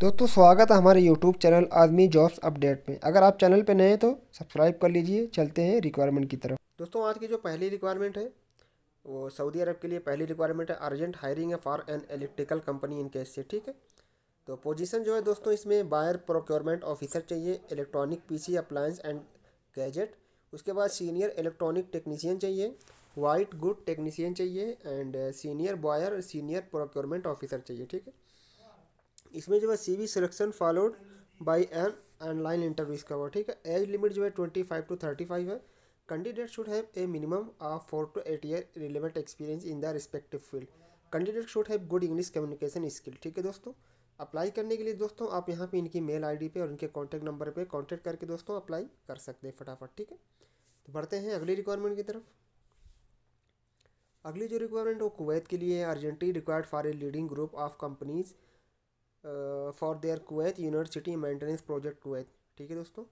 दोस्तों स्वागत है हमारे YouTube चैनल आदमी जॉब्स अपडेट में अगर आप चैनल पर नए हैं तो सब्सक्राइब कर लीजिए चलते हैं रिक्वायरमेंट की तरफ दोस्तों आज की जो पहली रिक्वायरमेंट है वो सऊदी अरब के लिए पहली रिक्वायरमेंट है अर्जेंट हायरिंग है for an electrical company in case से ठीक है तो पोजीशन जो है दोस्तों इसमें बायर प्रोक्योरमेंट ऑफिसर चाहिए electronic PC appliance and gadget उसके बाद सीनियर इलेक्ट्रॉनिक टेक्नीशियन चाहिए वाइट गुड टेक्नीशियन चाहिए and senior buyer senior procurement officer चाहिए ठीक है इसमें जो है C V selection followed by an online interview इसका हुआ ठीक है एज लिमिट जो है twenty five to thirty five है candidate should have a minimum of four to eight year relevant experience in the respective field candidate should have good English communication skill ठीक है दोस्तों अप्लाई करने के लिए दोस्तों आप यहाँ पे इनकी मेल आईडी पे और इनके कॉन्टैक्ट नंबर पे कॉन्टैक्ट करके दोस्तों अप्लाई कर सकते हैं फटाफट ठीक है तो बढ़ते हैं अगली रिक्वायरमेंट की तरफ अगली जो रिक्वायरमेंट वो कुवैत के लिए urgently required for a leading group of companies for their Kuwait university maintenance project Kuwait ठीक है दोस्तों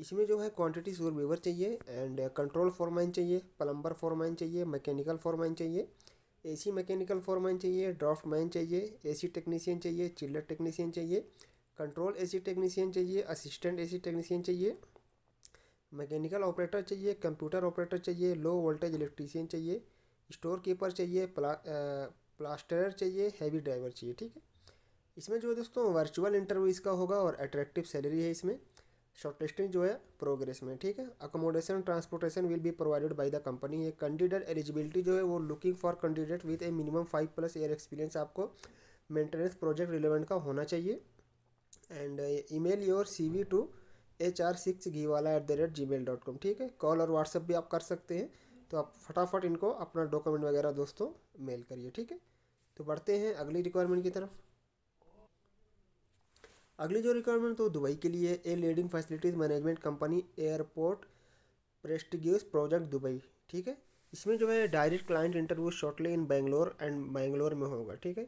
इसमें जो है क्वांटिटी सूर वीवर चाहिए एंड कंट्रोल फॉरमैन चाहिए प्लम्बर फॉरमैन चाहिए मैकेनिकल फॉरमैन चाहिए एसी मैकेनिकल फॉरमैन चाहिए ड्राफ्ट मैन चाहिए एसी टेक्नीशियन चाहिए चिल्डर टेक्नीशियन चाहिए कंट्रोल एसी टेक्नीशियन चाहिए असिस्टेंट एसी टेक्नीशियन चाहिए मैकेनिकल ऑपरेटर चाहिए कंप्यूटर ऑपरेटर चाहिए लो वोल्टेज इलेक्ट्रीशियन चाहिए स्टोर कीपर चाहिए प्ला, प्लास्टर चाहिए हैवी ड्राइवर चाहिए ठीक है इसमें जो है दोस्तों वर्चुअल इंटरव्यू इसका होगा और अट्रैक्टिव सैलरी है इसमें शॉर्टलिस्टिंग जो है प्रोग्रेस में ठीक है accommodation transportation will be provided by the company है कैंडिडेट एलिजिबिलिटी जो है वो looking for candidate with a minimum five plus year experience आपको मेंटेनेंस प्रोजेक्ट रिलेवेंट का होना चाहिए and email your C V to H R six Ghiwala at the rate G mail dot com ठीक है call और व्हाट्सएप भी आप कर सकते हैं तो आप फटाफट इनको अपना डॉक्यूमेंट वगैरह दोस्तों मेल करिए ठीक है तो बढ़ते हैं अगली रिक्वायरमेंट की तरफ अगली जो रिक्वायरमेंट तो दुबई के लिए a leading facilities management company airport prestigious project Dubai ठीक है इसमें जो है direct client interview shortly in Bangalore and Bangalore में होगा ठीक है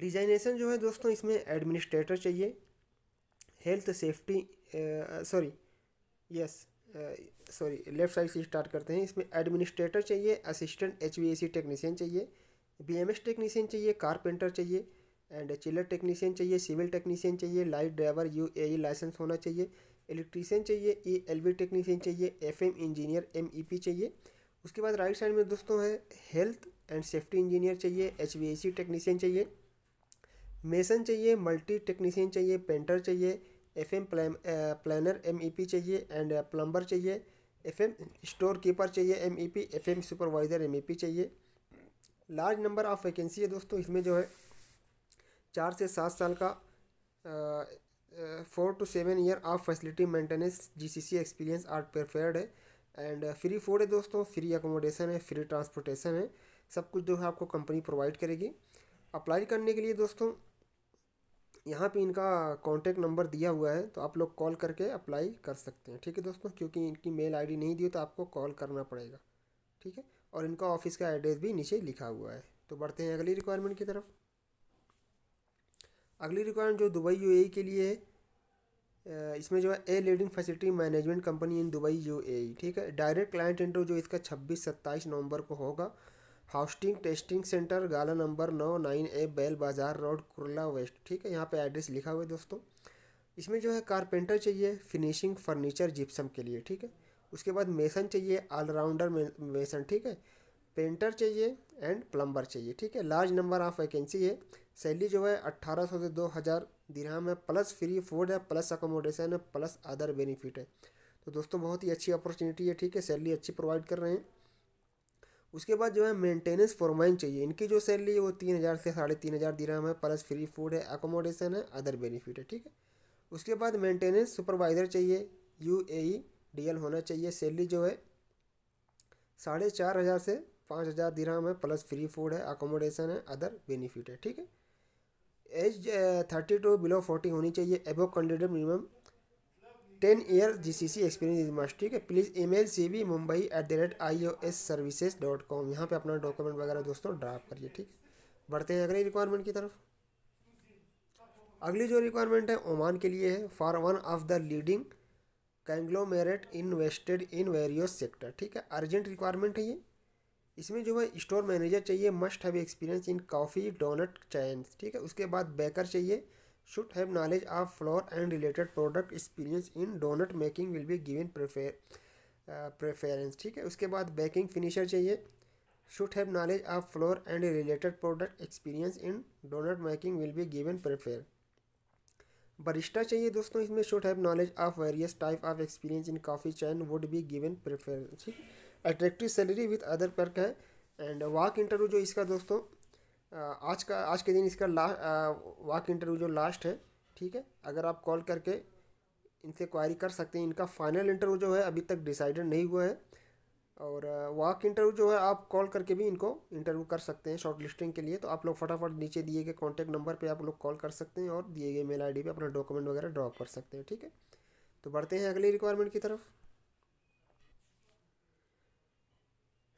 डिजाइनेशन जो है दोस्तों इसमें एडमिनिस्ट्रेटर चाहिए health safety sorry yes sorry left side से स्टार्ट करते हैं इसमें एडमिनिस्ट्रेटर चाहिए असिस्टेंट एच टेक्नीशियन चाहिए बी टेक्नीशियन चाहिए कारपेंटर चाहिए एंड चिलर टेक्नीशियन चाहिए सिविल टेक्नीशियन चाहिए light driver U A e licence होना चाहिए इलेक्ट्रीशियन चाहिए ई एल वी टेक्नीशियन चाहिए F M engineer M E P चाहिए उसके बाद राइट साइड में दोस्तों है हेल्थ एंड सेफ्टी इंजीनियर चाहिए H V A C technician चाहिए मेसन चाहिए मल्टी टेक्नीशियन चाहिए पेंटर चाहिए F M planner M E P चाहिए एंड प्लम्बर चाहिए एफ एम स्टोर कीपर चाहिए M E P F M supervisor M E P चाहिए large number of vacancy है दोस्तों इसमें जो है चार से सात साल का four to seven year of facility maintenance GCC experience are preferred है एंड फ्री फूड है दोस्तों फ्री एकोमोडेशन है फ्री ट्रांसपोर्टेशन है सब कुछ जो है आपको कंपनी प्रोवाइड करेगी अप्लाई करने के लिए दोस्तों यहाँ पे इनका कॉन्टैक्ट नंबर दिया हुआ है तो आप लोग कॉल करके अप्लाई कर सकते हैं ठीक है दोस्तों क्योंकि इनकी मेल आईडी नहीं दी तो आपको कॉल करना पड़ेगा ठीक है और इनका ऑफिस का एड्रेस भी नीचे लिखा हुआ है तो बढ़ते हैं अगली रिक्वायरमेंट की तरफ अगली रिक्वायरमेंट जो दुबई यू e के लिए है इसमें जो है a leading facility management company in Dubai U e, ठीक है डायरेक्ट क्लाइंट इंटरव्यू जो इसका छब्बीस सत्ताईस नवंबर को होगा हाउस्टिंग टेस्टिंग सेंटर गाला नंबर नौ nine A Bail Bazar road Kurla waste ठीक है यहाँ पे एड्रेस लिखा हुआ है दोस्तों इसमें जो है कारपेंटर चाहिए फिनिशिंग फर्नीचर जिप्सम के लिए ठीक है उसके बाद मेसन चाहिए ऑलराउंडर मेसन ठीक है पेंटर चाहिए एंड प्लम्बर चाहिए ठीक है लार्ज नंबर ऑफ वैकेंसी है सैलरी जो है अट्ठारह सौ से दो हज़ार दिरहम है प्लस फ्री फूड है प्लस अकोमोडेशन है प्लस अदर बेनिफिट है तो दोस्तों बहुत ही अच्छी अपॉर्चुनिटी है ठीक है सैलरी अच्छी प्रोवाइड कर रहे हैं उसके बाद जो है मेंटेनेंस फॉरमैन चाहिए इनकी जो सैलरी है वो तीन हज़ार से साढ़े तीन हज़ार दिरहम है प्लस फ्री फूड है अकोमोडेशन है अदर बेनिफिट है ठीक है उसके बाद मेंटेनेंस सुपरवाइज़र चाहिए यू ए डी एल होना चाहिए सैलरी जो है साढ़े चार हज़ार से पाँच हज़ार दिराम है प्लस फ्री फूड है अकोमोडेशन है अदर बेनिफिट है ठीक है age thirty two below forty होनी चाहिए above candidate minimum ten year G C C experience is must ठीक है please email C B Mumbai at the rate I O S services dot com यहाँ पर अपना डॉक्यूमेंट वगैरह दोस्तों drop करिए ठीक है बढ़ते हैं अगले रिक्वायरमेंट की तरफ अगली जो रिक्वायरमेंट है ओमान के लिए है for one of the leading conglomerate invested in various sector ठीक है अर्जेंट रिक्वायरमेंट है ये इसमें जो है स्टोर मैनेजर चाहिए must have experience in coffee donut chains ठीक है उसके बाद बेकर चाहिए should have knowledge of flour and related product experience in donut making will be given preference ठीक है उसके बाद बेकिंग फिनिशर चाहिए should have knowledge of flour and related product experience in donut making will be given prefer barista चाहिए दोस्तों इसमें should have knowledge of various type of experience in coffee chain would be given preference ठीक है attractive salary with other perk है and walk interview जो इसका दोस्तों आज का आज के दिन इसका ला वाक इंटरव्यू जो लास्ट है ठीक है अगर आप कॉल करके इनसे क्वारी कर सकते हैं इनका फाइनल इंटरव्यू जो है अभी तक डिसाइडेड नहीं हुआ है और वाक इंटरव्यू जो है आप कॉल करके भी इनको इंटरव्यू कर सकते हैं शॉर्ट लिस्टिंग के लिए तो आप लोग फटाफट नीचे दिए गए कॉन्टैक्ट नंबर पर आप लोग कॉल कर सकते हैं और दिए गए मेल आई डी अपना डॉक्यूमेंट वगैरह ड्रॉप कर सकते हैं ठीक है तो बढ़ते हैं अगली रिक्वायरमेंट की तरफ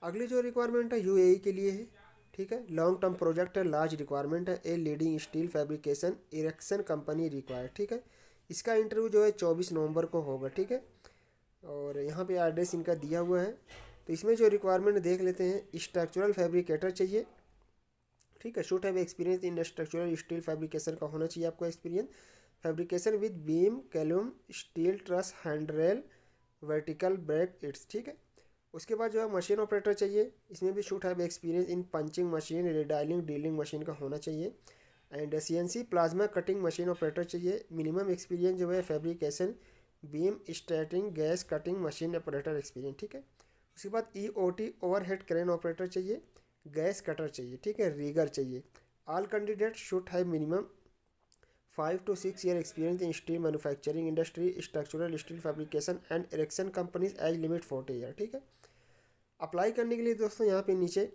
अगली जो रिक्वायरमेंट है यूएई e के लिए है ठीक है लॉन्ग टर्म प्रोजेक्ट है लार्ज रिक्वायरमेंट है a leading steel fabrication erection company required ठीक है इसका इंटरव्यू जो है चौबीस नवंबर को होगा ठीक है और यहाँ पे एड्रेस इनका दिया हुआ है तो इसमें जो रिक्वायरमेंट देख लेते हैं स्ट्रक्चरल फैब्रिकेटर चाहिए ठीक है should have experience in structural steel fabrication का होना चाहिए आपको experience fabrication with beam column steel truss handrail vertical brackets ठीक है उसके बाद जो है मशीन ऑपरेटर चाहिए इसमें भी should have experience in punching machine radial drilling machine का होना चाहिए and C plasma cutting machine operator चाहिए मिनिमम एक्सपीरियंस जो है fabrication beam stating gas cutting machine operator experience ठीक है उसके बाद E O T overhead crane operator चाहिए गैस कटर चाहिए ठीक है रीगर चाहिए all candidate should have minimum five to six year experience in steel manufacturing industry structural steel fabrication and erection companies age limit forty year ठीक है apply करने के लिए दोस्तों यहाँ पे नीचे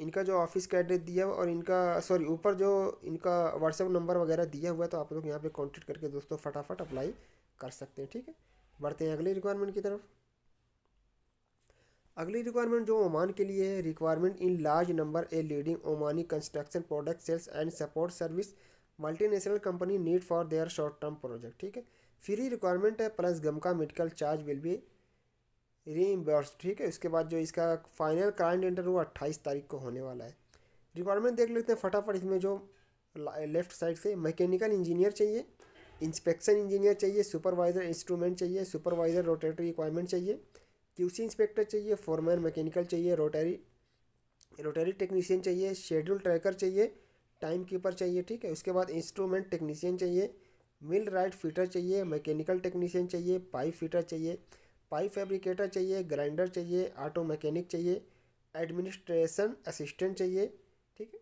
इनका जो ऑफिस का एड्रेस दिया हुआ और इनका सॉरी ऊपर जो इनका व्हाट्सएप नंबर वगैरह दिया हुआ है तो आप लोग यहाँ पे कॉन्टेक्ट करके दोस्तों फटाफट अप्लाई कर सकते हैं ठीक है बढ़ते हैं अगली रिक्वायरमेंट की तरफ अगली रिक्वायरमेंट जो ओमान के लिए है requirement in large number a leading Omani construction product sales and support service multinational company need for their short term project ठीक है फ्री रिक्वायरमेंट है प्लस गमका medical charge will be reimburse ठीक है इसके बाद जो इसका फाइनल क्लाइंट इंटर हुआ अट्ठाईस तारीख को होने वाला है रिक्वायरमेंट देख लेते हैं फटाफट इसमें जो लेफ्ट साइड से मैकेनिकल इंजीनियर चाहिए इंस्पेक्शन इंजीनियर चाहिए सुपरवाइजर इंस्ट्रूमेंट चाहिए सुपरवाइजर रोटेटरी रिक्वायरमेंट चाहिए क्यूसी इंस्पेक्टर चाहिए फॉरमैन मैकेनिकल चाहिए रोटरी रोटरी टेक्नीशियन चाहिए शेड्यूल ट्रैकर चाहिए टाइम कीपर चाहिए ठीक है उसके बाद इंस्ट्रूमेंट टेक्नीशियन चाहिए मिल राइट फीटर चाहिए मैकेनिकल टेक्नीशियन चाहिए पाइप फीटर चाहिए पाइप फैब्रिकेटर चाहिए ग्राइंडर चाहिए ऑटो मैकेनिक चाहिए एडमिनिस्ट्रेशन असिस्टेंट चाहिए ठीक है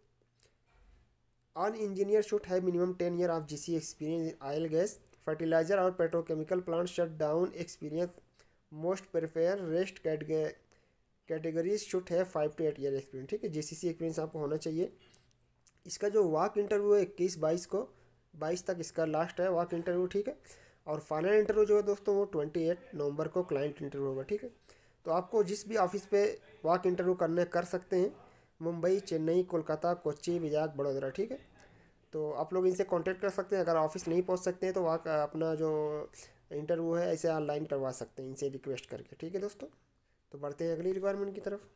on engineer should have minimum ten year of GC experience oil gas fertiliser और petrochemical plant shut down experience most prefer rest categories should है five to eight year experience ठीक है GCC experience आपको होना चाहिए इसका जो वॉक इंटरव्यू है इक्कीस बाईस को बाईस तक इसका लास्ट है वॉक इंटरव्यू ठीक है और फाइनल इंटरव्यू जो है दोस्तों वो ट्वेंटी एट नवंबर को क्लाइंट इंटरव्यू होगा ठीक है तो आपको जिस भी ऑफिस पे वॉक इंटरव्यू करने कर सकते हैं मुंबई चेन्नई कोलकाता कोच्चि विजाग बड़ोदरा ठीक है तो आप लोग इनसे कॉन्टेक्ट कर सकते हैं अगर ऑफिस नहीं पहुँच सकते हैं तो वहाँ अपना जो इंटरव्यू है ऐसे ऑनलाइन करवा सकते हैं इनसे रिक्वेस्ट करके ठीक है दोस्तों तो बढ़ते हैं अगली रिक्वायरमेंट की तरफ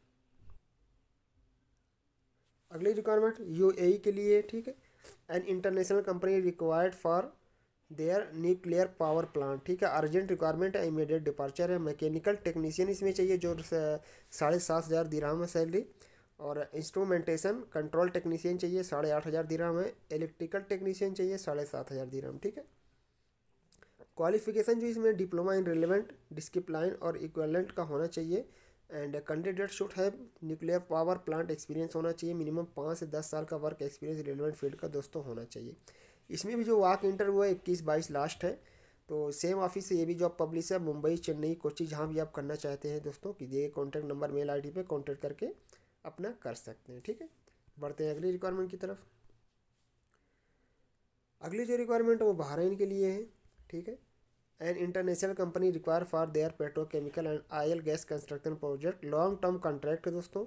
अगली रिक्वायरमेंट यू e के लिए ठीक है and international company required for their nuclear power plant ठीक है अर्जेंट रिक्वायरमेंट है इमीडिएट डिपार्चर है मैकेनिकल टेक्नीशियन इसमें चाहिए जो साढ़े सात हज़ार दिराम है सैलरी और इंस्ट्रूमेंटेशन कंट्रोल टेक्नीशियन चाहिए साढ़े आठ हज़ार दिराम है इलेक्ट्रिकल टेक्नीशियन चाहिए साढ़े सात हज़ार दिराम ठीक है क्वालिफिकेशन जो इसमें डिप्लोमा इन रिलेवेंट डिस्किप्लाइन और इक्वलेंट का होना चाहिए and candidate should have nuclear power plant experience होना चाहिए मिनिमम पाँच से दस साल का वर्क एक्सपीरियंस रिलेवेंट फील्ड का दोस्तों होना चाहिए इसमें भी जो वाक इंटरव्यू है इक्कीस बाईस लास्ट है तो सेम ऑफिस से ये भी जॉब पब्लिश है मुंबई चेन्नई कोची जहाँ भी आप करना चाहते हैं दोस्तों कि ये कॉन्टैक्ट नंबर मेल आईडी पे कॉन्टैक्ट करके अपना कर सकते हैं ठीक है बढ़ते हैं अगली रिक्वायरमेंट की तरफ अगली जो रिक्वायरमेंट है वो बहरीन के लिए है ठीक है an international company require for their petrochemical and oil gas construction project long term contract है दोस्तों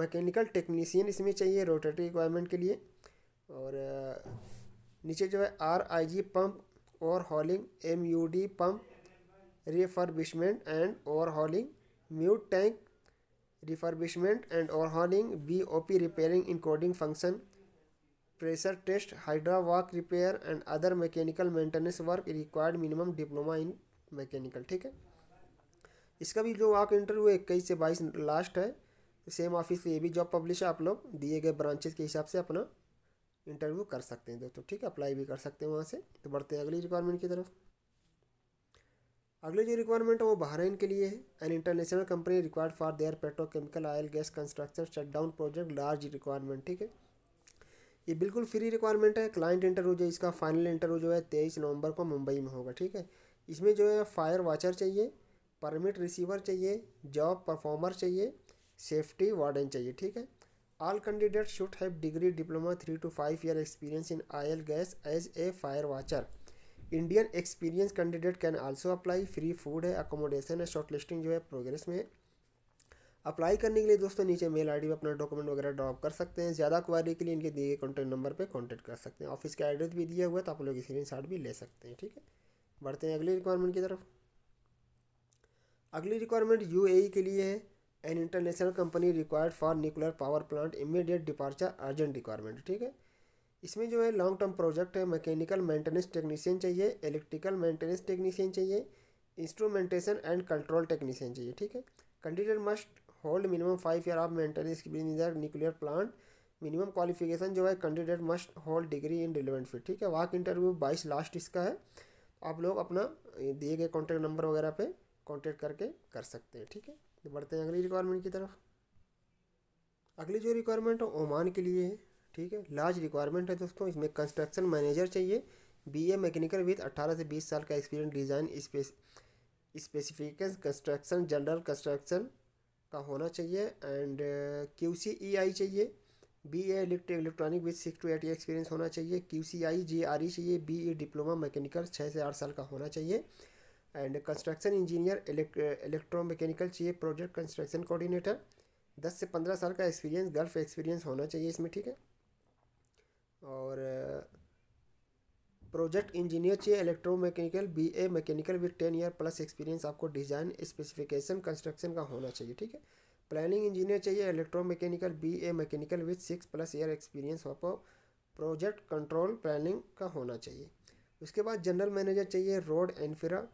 मैकेनिकल टेक्नीसियन इसमें चाहिए रोटेटरी रिक्वायरमेंट के लिए और नीचे जो है आर आई जी पंप और hauling M U D pump refurbishment and overhauling mud tank refurbishment and overhauling B O P repairing including function pressure test hydra work repair and other mechanical maintenance work required minimum diploma in mechanical ठीक है इसका भी जो वाक interview है इक्कीस से बाईस last है सेम ऑफिस ये भी जॉब पब्लिश है आप लोग दिए गए ब्रांचेज के हिसाब से अपना इंटरव्यू कर सकते हैं दोस्तों ठीक है अप्लाई भी कर सकते हैं वहाँ से तो बढ़ते हैं अगली रिक्वायरमेंट की तरफ अगली जो रिक्वायरमेंट है वो बहरीन के लिए है an international company required for their petrochemical oil gas construction down project large requirement ठीक है ये बिल्कुल फ्री रिक्वायरमेंट है क्लाइंट इंटरव्यू जो इसका फाइनल इंटरव्यू जो है तेईस नवंबर को मुंबई में होगा ठीक है इसमें जो है फायर वाचर चाहिए परमिट रिसीवर चाहिए जॉब परफॉर्मर चाहिए सेफ्टी वार्डन चाहिए ठीक है All candidates should have degree diploma 3 to 5 year experience in IL gas as a fire watcher. Indian experience candidate can also apply free food है accommodation है shortlisting जो है progress में है अप्लाई करने के लिए दोस्तों नीचे मेल आईडी में अपना डॉक्यूमेंट वगैरह ड्रॉप कर सकते हैं ज़्यादा क्वारी के लिए इनके दिए गए कॉन्टैक्ट नंबर पर कॉन्टैक्ट कर सकते हैं ऑफिस का एड्रेस भी दिया हुआ है तो आप लोग स्क्रीन भी ले सकते हैं ठीक है बढ़ते हैं अगली रिक्वायरमेंट की तरफ अगली रिक्वायरमेंट यू e के लिए है an international company required for nuclear power plant immediate departure urgent requirement ठीक है इसमें जो है लॉन्ग टर्म प्रोजेक्ट है मैकेनिकल मेंटेनेंस टेक्नीशियन चाहिए इलेक्ट्रिकल मेंटेनेंस टेक्नीशियन चाहिए इंस्ट्रूमेंटेशन एंड कंट्रोल टेक्नीशियन चाहिए ठीक है candidate must hold minimum five year of maintenance in nuclear plant minimum qualification जो है candidate must hold degree in relevant field ठीक है वाक इंटरव्यू बाईस लास्ट इसका है आप लोग अपना दिए गए कॉन्टैक्ट नंबर वगैरह पे कॉन्टैक्ट करके कर सकते हैं ठीक है बढ़ते हैं अगली रिक्वायरमेंट की तरफ अगली जो रिक्वायरमेंट है ओमान के लिए है ठीक है लार्ज रिक्वायरमेंट है दोस्तों इसमें कंस्ट्रक्शन मैनेजर चाहिए बी ए मैकेनिकल विद अट्ठारह से बीस साल का experience design specification construction general construction का होना चाहिए and Q C E I चाहिए B A electronic with six to eight experience होना चाहिए क्यू सी आई जी आर ई चाहिए बी ए डिप्लोमा मैकेनिकल छः से आठ साल का होना चाहिए and construction engineer electro mechanical चाहिए प्रोजेक्ट कंस्ट्रक्शन कोऑर्डिनेटर दस से पंद्रह साल का एक्सपीरियंस गल्फ एक्सपीरियंस होना चाहिए इसमें ठीक है और प्रोजेक्ट इंजीनियर चाहिए electro mechanical B A mechanical with ten year plus experience आपको डिज़ाइन स्पेसिफिकेशन कंस्ट्रक्शन का होना चाहिए ठीक है प्लानिंग इंजीनियर चाहिए electro mechanical B A mechanical with six plus year experience आपको प्रोजेक्ट कंट्रोल प्लानिंग का होना चाहिए उसके बाद जनरल मैनेजर चाहिए road and infra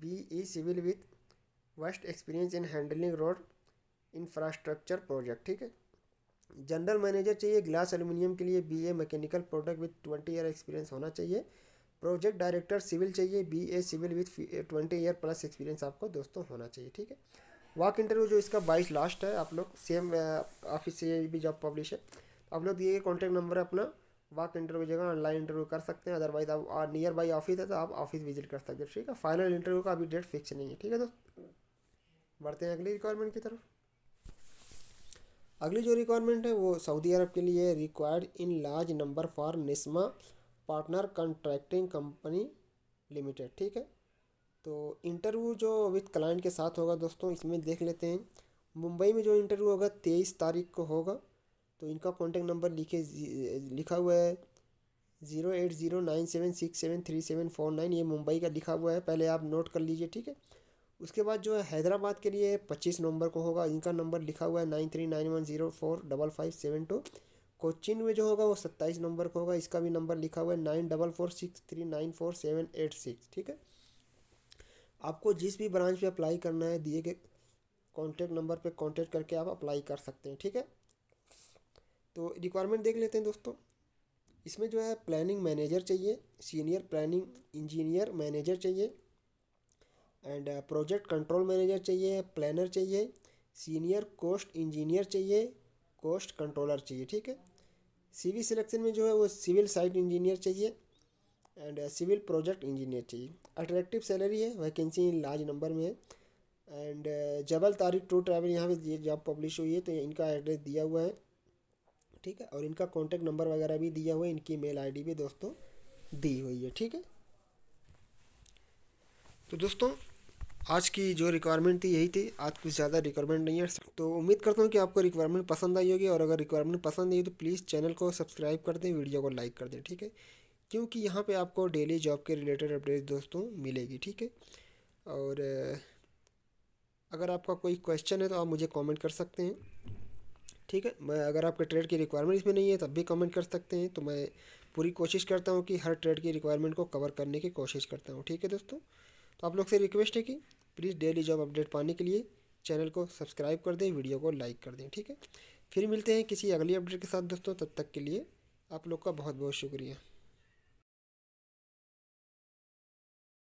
B E civil with vast experience in handling road infrastructure project ठीक है जनरल मैनेजर चाहिए ग्लास एल्यूमिनियम के लिए B A mechanical product with twenty year experience होना चाहिए प्रोजेक्ट डायरेक्टर सिविल चाहिए B A civil with twenty year plus experience आपको दोस्तों होना चाहिए ठीक है वॉक इंटरव्यू जो इसका बाईस लास्ट है आप लोग सेम ऑफिस से भी जॉब पब्लिश है आप लोग दिए गए कॉन्टैक्ट नंबर अपना वाक इंटरव्यू जगह ऑनलाइन इंटरव्यू कर सकते हैं अदरवाइज आप नियर बाई ऑफिस है तो आप ऑफिस विजिट कर सकते हैं ठीक है फाइनल इंटरव्यू का अभी डेट फिक्स नहीं है ठीक है दोस्त बढ़ते हैं अगली रिक्वायरमेंट की तरफ अगली जो रिक्वायरमेंट है वो सऊदी अरब के लिए required in large number for Nesma partner contracting company limited ठीक है तो इंटरव्यू जो विथ क्लाइंट के साथ होगा दोस्तों इसमें देख लेते हैं मुंबई में जो इंटरव्यू होगा तेईस तारीख को होगा तो इनका कॉन्टैक्ट नंबर लिखे लिखा हुआ है zero eight zero nine seven six seven three seven four nine ये मुंबई का लिखा हुआ है पहले आप नोट कर लीजिए ठीक है उसके बाद जो है हैदराबाद के लिए पच्चीस नवंबर को होगा इनका नंबर लिखा हुआ है nine three nine one zero four double five seven two Cochin में जो होगा वो सत्ताईस नवंबर को होगा इसका भी नंबर लिखा हुआ है nine double four six three nine four seven eight six ठीक है आपको जिस भी ब्रांच पे अप्लाई करना है दिए गए कॉन्टैक्ट नंबर पे कॉन्टैक्ट करके आप अप्लाई कर सकते हैं ठीक है तो रिक्वायरमेंट देख लेते हैं दोस्तों इसमें जो है प्लानिंग मैनेजर चाहिए सीनियर प्लानिंग इंजीनियर मैनेजर चाहिए एंड प्रोजेक्ट कंट्रोल मैनेजर चाहिए प्लानर चाहिए सीनियर कोस्ट इंजीनियर चाहिए कोस्ट कंट्रोलर चाहिए ठीक है सीवी सिलेक्शन में जो है वो सिविल साइट इंजीनियर चाहिए एंड सिविल प्रोजेक्ट इंजीनियर चाहिए अट्रैक्टिव सैलरी है वैकेंसी लार्ज नंबर में है and uh, Jabal Tariq to travel यहाँ पे जॉब पब्लिश हुई है तो इनका एड्रेस दिया हुआ है ठीक है और इनका कॉन्टैक्ट नंबर वगैरह भी दिया हुआ है इनकी मेल आईडी भी दोस्तों दी हुई है ठीक है तो दोस्तों आज की जो रिक्वायरमेंट थी यही थी आज कुछ ज़्यादा रिक्वायरमेंट नहीं है तो उम्मीद करता हूँ कि आपको रिक्वायरमेंट पसंद आई होगी और अगर रिक्वायरमेंट पसंद आई तो प्लीज़ चैनल को सब्सक्राइब कर दें वीडियो को लाइक कर दें ठीक है क्योंकि यहाँ पे आपको डेली जॉब के रिलेटेड अपडेट दोस्तों मिलेगी ठीक है और अगर आपका कोई क्वेश्चन है तो आप मुझे कॉमेंट कर सकते हैं ठीक है मैं अगर आपके ट्रेड की रिक्वायरमेंट इसमें नहीं है तब भी कमेंट कर सकते हैं तो मैं पूरी कोशिश करता हूँ कि हर ट्रेड की रिक्वायरमेंट को कवर करने की कोशिश करता हूँ ठीक है दोस्तों तो आप लोग से रिक्वेस्ट है कि प्लीज़ डेली जॉब अपडेट पाने के लिए चैनल को सब्सक्राइब कर दें वीडियो को लाइक कर दें ठीक है फिर मिलते हैं किसी अगली अपडेट के साथ दोस्तों तब तक के लिए आप लोग का बहुत बहुत शुक्रिया